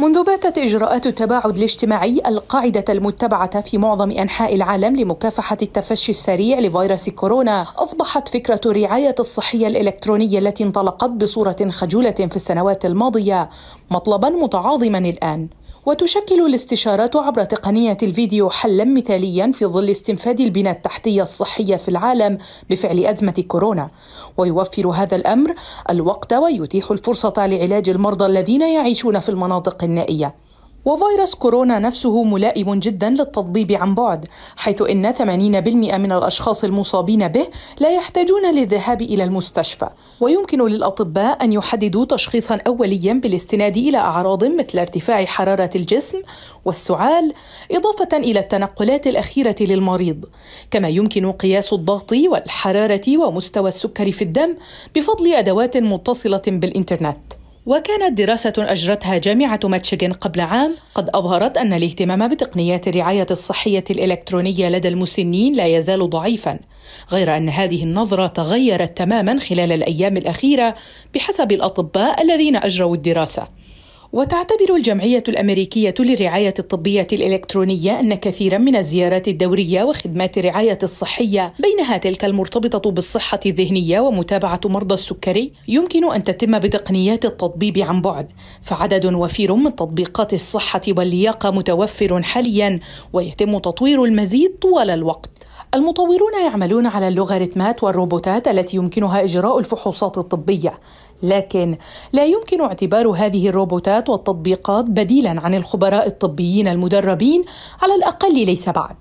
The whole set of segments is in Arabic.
منذ باتت إجراءات التباعد الاجتماعي القاعدة المتبعة في معظم أنحاء العالم لمكافحة التفشي السريع لفيروس كورونا أصبحت فكرة الرعاية الصحية الإلكترونية التي انطلقت بصورة خجولة في السنوات الماضية مطلبا متعاظما الآن وتشكل الاستشارات عبر تقنية الفيديو حلا مثاليا في ظل استنفاد البنى التحتية الصحية في العالم بفعل أزمة كورونا ويوفر هذا الأمر الوقت ويتيح الفرصة لعلاج المرضى الذين يعيشون في المناطق النائية وفيروس كورونا نفسه ملائم جدا للتطبيب عن بعد حيث ان 80% من الاشخاص المصابين به لا يحتاجون للذهاب الى المستشفى ويمكن للاطباء ان يحددوا تشخيصا اوليا بالاستناد الى اعراض مثل ارتفاع حراره الجسم والسعال اضافه الى التنقلات الاخيره للمريض كما يمكن قياس الضغط والحراره ومستوى السكر في الدم بفضل ادوات متصله بالانترنت وكانت دراسة أجرتها جامعة ماتشيغن قبل عام قد أظهرت أن الاهتمام بتقنيات الرعاية الصحية الإلكترونية لدى المسنين لا يزال ضعيفا، غير أن هذه النظرة تغيرت تماما خلال الأيام الأخيرة بحسب الأطباء الذين أجروا الدراسة. وتعتبر الجمعية الأمريكية للرعاية الطبية الإلكترونية أن كثيرا من الزيارات الدورية وخدمات الرعاية الصحية بينها تلك المرتبطة بالصحة الذهنية ومتابعة مرضى السكري يمكن أن تتم بتقنيات التطبيب عن بعد فعدد وفير من تطبيقات الصحة واللياقة متوفر حاليا ويتم تطوير المزيد طوال الوقت المطورون يعملون على اللوغاريتمات والروبوتات التي يمكنها اجراء الفحوصات الطبيه لكن لا يمكن اعتبار هذه الروبوتات والتطبيقات بديلا عن الخبراء الطبيين المدربين على الاقل ليس بعد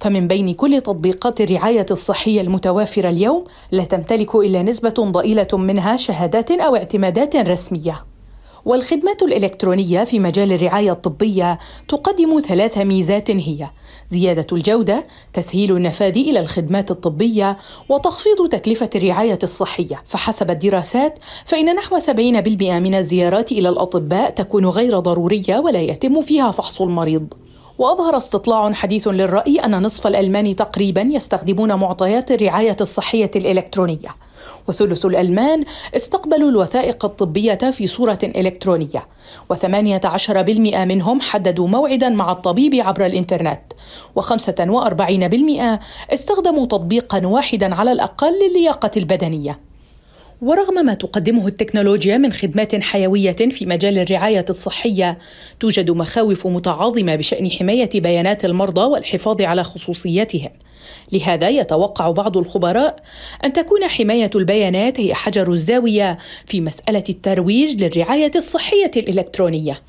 فمن بين كل تطبيقات الرعايه الصحيه المتوافره اليوم لا تمتلك الا نسبه ضئيله منها شهادات او اعتمادات رسميه والخدمات الإلكترونية في مجال الرعاية الطبية تقدم ثلاث ميزات هي زيادة الجودة، تسهيل النفاذ إلى الخدمات الطبية، وتخفيض تكلفة الرعاية الصحية، فحسب الدراسات فإن نحو 70% من الزيارات إلى الأطباء تكون غير ضرورية ولا يتم فيها فحص المريض. وأظهر استطلاع حديث للرأي أن نصف الألمان تقريبا يستخدمون معطيات الرعاية الصحية الإلكترونية وثلث الألمان استقبلوا الوثائق الطبية في صورة إلكترونية و18% منهم حددوا موعدا مع الطبيب عبر الإنترنت و45% استخدموا تطبيقا واحدا على الأقل للياقة البدنية ورغم ما تقدمه التكنولوجيا من خدمات حيويه في مجال الرعايه الصحيه توجد مخاوف متعاظمه بشان حمايه بيانات المرضى والحفاظ على خصوصيتهم لهذا يتوقع بعض الخبراء ان تكون حمايه البيانات هي حجر الزاويه في مساله الترويج للرعايه الصحيه الالكترونيه